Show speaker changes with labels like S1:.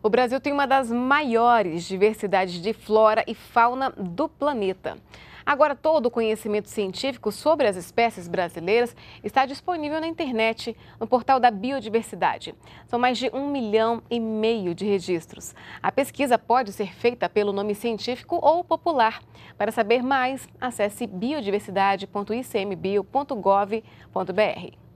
S1: O Brasil tem uma das maiores diversidades de flora e fauna do planeta. Agora, todo o conhecimento científico sobre as espécies brasileiras está disponível na internet, no portal da biodiversidade. São mais de um milhão e meio de registros. A pesquisa pode ser feita pelo nome científico ou popular. Para saber mais, acesse biodiversidade.icmbio.gov.br.